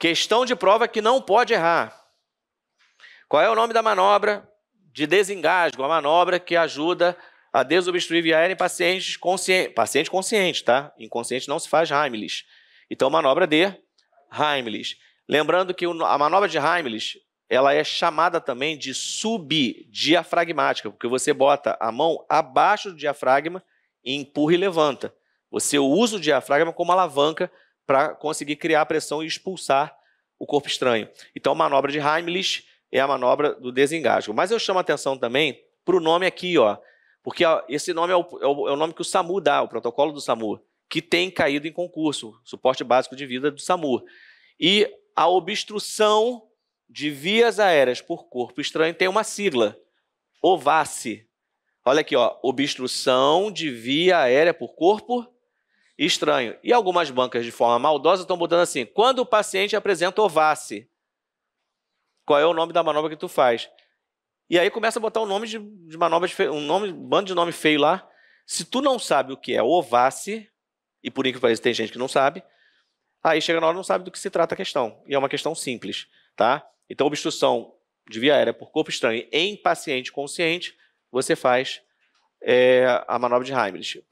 Questão de prova que não pode errar. Qual é o nome da manobra de desengasgo? A manobra que ajuda a desobstruir via aérea em pacientes conscientes. Paciente consciente, tá? Inconsciente não se faz Heimlich. Então, manobra de Heimlich. Lembrando que a manobra de Heimlich ela é chamada também de subdiafragmática, porque você bota a mão abaixo do diafragma, e empurra e levanta. Você usa o diafragma como alavanca para conseguir criar pressão e expulsar o corpo estranho. Então, a manobra de Heimlich é a manobra do desengasgo. Mas eu chamo a atenção também para o nome aqui, ó, porque ó, esse nome é o, é o, é o nome que o SAMU dá, o protocolo do SAMU, que tem caído em concurso, suporte básico de vida do SAMU. E a obstrução de vias aéreas por corpo estranho tem uma sigla, OVASE. Olha aqui, ó, obstrução de via aérea por corpo estranho. E algumas bancas, de forma maldosa, estão botando assim: quando o paciente apresenta ovace, qual é o nome da manobra que tu faz? E aí começa a botar um nome de, de manobra, um nome, um bando de nome feio lá. Se tu não sabe o que é ovace, e por incrível que pareça tem gente que não sabe, aí chega na hora não sabe do que se trata a questão. E é uma questão simples, tá? Então, obstrução de via aérea por corpo estranho em paciente consciente, você faz é, a manobra de Heimlich.